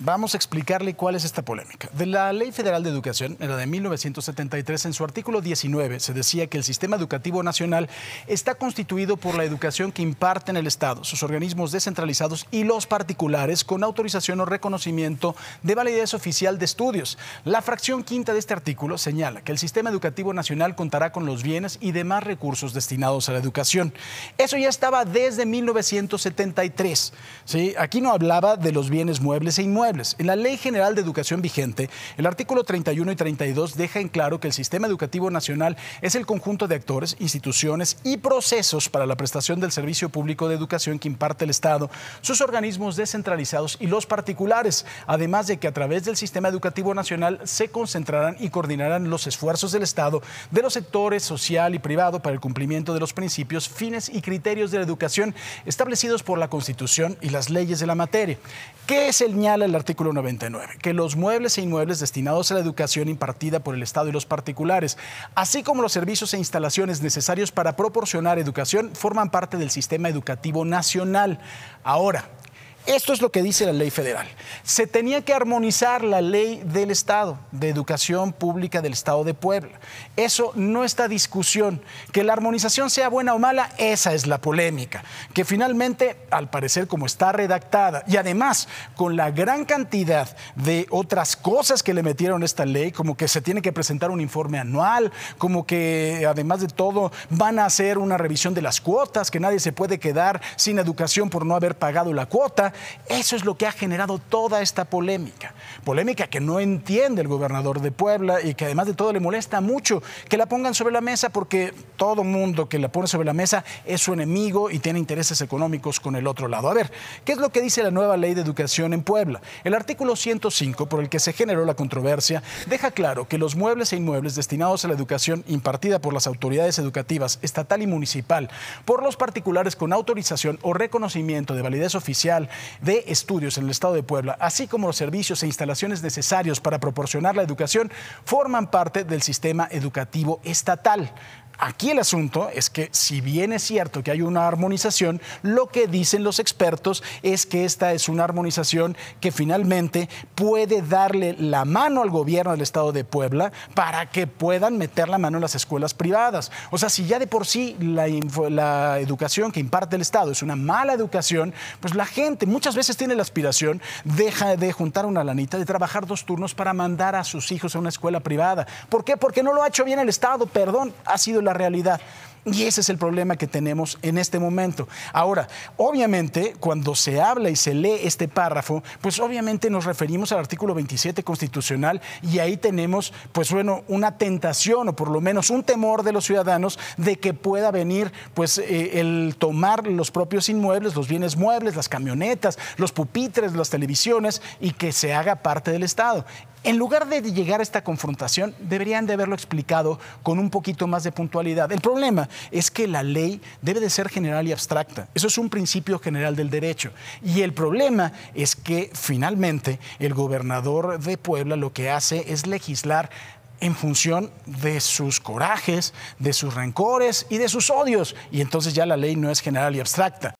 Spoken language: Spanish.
Vamos a explicarle cuál es esta polémica. De la Ley Federal de Educación, en la de 1973, en su artículo 19 se decía que el sistema educativo nacional está constituido por la educación que imparten el Estado, sus organismos descentralizados y los particulares con autorización o reconocimiento de validez oficial de estudios. La fracción quinta de este artículo señala que el sistema educativo nacional contará con los bienes y demás recursos destinados a la educación. Eso ya estaba desde 1973. ¿sí? Aquí no hablaba de los bienes muebles e inmuebles en la Ley General de Educación vigente, el artículo 31 y 32 deja en claro que el sistema educativo nacional es el conjunto de actores, instituciones y procesos para la prestación del servicio público de educación que imparte el Estado, sus organismos descentralizados y los particulares, además de que a través del sistema educativo nacional se concentrarán y coordinarán los esfuerzos del Estado, de los sectores social y privado para el cumplimiento de los principios, fines y criterios de la educación establecidos por la Constitución y las leyes de la materia. ¿Qué señala el artículo 99, que los muebles e inmuebles destinados a la educación impartida por el Estado y los particulares, así como los servicios e instalaciones necesarios para proporcionar educación, forman parte del sistema educativo nacional. Ahora, esto es lo que dice la ley federal. Se tenía que armonizar la ley del Estado, de educación pública del Estado de Puebla. Eso no está discusión. Que la armonización sea buena o mala, esa es la polémica. Que finalmente, al parecer como está redactada, y además con la gran cantidad de otras cosas que le metieron esta ley, como que se tiene que presentar un informe anual, como que además de todo van a hacer una revisión de las cuotas, que nadie se puede quedar sin educación por no haber pagado la cuota eso es lo que ha generado toda esta polémica. Polémica que no entiende el gobernador de Puebla y que además de todo le molesta mucho que la pongan sobre la mesa porque todo mundo que la pone sobre la mesa es su enemigo y tiene intereses económicos con el otro lado. A ver, ¿qué es lo que dice la nueva ley de educación en Puebla? El artículo 105, por el que se generó la controversia, deja claro que los muebles e inmuebles destinados a la educación impartida por las autoridades educativas estatal y municipal, por los particulares con autorización o reconocimiento de validez oficial de Estudios en el Estado de Puebla, así como los servicios e instalaciones necesarios para proporcionar la educación, forman parte del sistema educativo estatal. Aquí el asunto es que si bien es cierto que hay una armonización, lo que dicen los expertos es que esta es una armonización que finalmente puede darle la mano al gobierno del Estado de Puebla para que puedan meter la mano en las escuelas privadas. O sea, si ya de por sí la, educación que imparte el Estado es una mala educación, pues la gente muchas veces tiene la aspiración, deja de juntar una lanita, de trabajar dos turnos para mandar a sus hijos a una escuela privada. ¿Por qué? Porque no lo ha hecho bien el Estado, perdón, ha sido el la realidad. Y ese es el problema que tenemos en este momento. Ahora, obviamente, cuando se habla y se lee este párrafo, pues obviamente nos referimos al artículo 27 constitucional y ahí tenemos, pues bueno, una tentación o por lo menos un temor de los ciudadanos de que pueda venir, pues, eh, el tomar los propios inmuebles, los bienes muebles, las camionetas, los pupitres, las televisiones y que se haga parte del Estado. En lugar de llegar a esta confrontación, deberían de haberlo explicado con un poquito más de puntualidad. El problema es que la ley debe de ser general y abstracta. Eso es un principio general del derecho. Y el problema es que finalmente el gobernador de Puebla lo que hace es legislar en función de sus corajes, de sus rencores y de sus odios. Y entonces ya la ley no es general y abstracta.